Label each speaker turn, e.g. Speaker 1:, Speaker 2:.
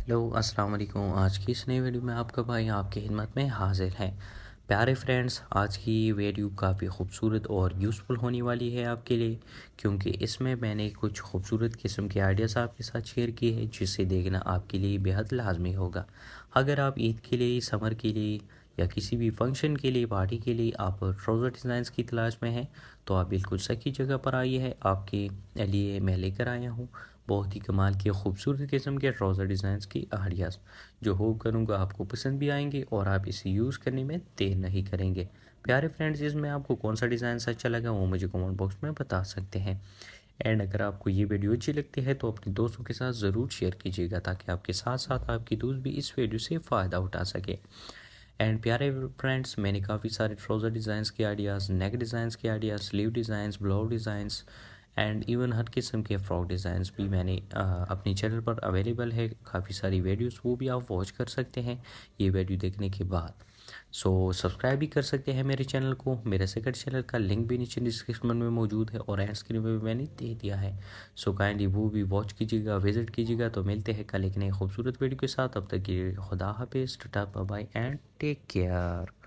Speaker 1: hello अस्सलाम वालेकुम आज की इस नई वीडियो में आपका भाई आपकी हिम्मत में हाजिर है प्यारे फ्रेंड्स आज की वीडियो काफ़ी खूबसूरत और यूज़फुल होने वाली है आपके लिए क्योंकि इसमें मैंने कुछ खूबसूरत किस्म के आइडियाज़ आपके साथ शेयर किए हैं जिसे देखना आपके लिए बेहद लाजमी होगा अगर आप ईद के लिए समर के लिए या किसी भी फंक्शन के लिए पार्टी के लिए आप ट्राउज़र डिज़ाइंस की तलाश में हैं तो आप बिल्कुल सही जगह पर आइए है आपके लिए मैं लेकर आया हूँ बहुत ही कमाल के खूबसूरत किस्म के ट्राउज़र डिज़ाइंस की आइडियाज़ जो होप करूँगा आपको पसंद भी आएंगे और आप इसे यूज़ करने में देर नहीं करेंगे प्यारे फ्रेंड्स इसमें आपको कौन सा डिज़ाइन अच्छा लगा वो मुझे कमेंट बॉक्स में बता सकते हैं एंड अगर आपको ये वीडियो अच्छी लगती है तो अपने दोस्तों के साथ ज़रूर शेयर कीजिएगा ताकि आपके साथ साथ आपकी दोस्त भी इस वीडियो से फ़ायदा उठा सके एंड प्यारे फ्रेंड्स मैंने काफ़ी सारे ट्राउज़र डिज़ाइंस के आइडियाज़ नेक डिज़ाइंस के ideas sleeve designs blouse designs and even हर किस्म के फ्रॉक डिज़ाइंस भी मैंने आ, अपने चैनल पर अवेलेबल है काफ़ी सारी वीडियोस वो भी आप वॉच कर सकते हैं ये वीडियो देखने के बाद सो सब्सक्राइब भी कर सकते हैं मेरे चैनल को मेरे सेकंड चैनल का लिंक भी नीचे डिस्क्रिप्शन में मौजूद है और एंड स्क्रीन पर भी मैंने दे दिया है सो so, काइंडली वो भी वॉच कीजिएगा विजिट कीजिएगा तो मिलते हैं कल एक नई खूबसूरत वीडियो के साथ अब तक के खुदा हाफिज़ tata bye and take care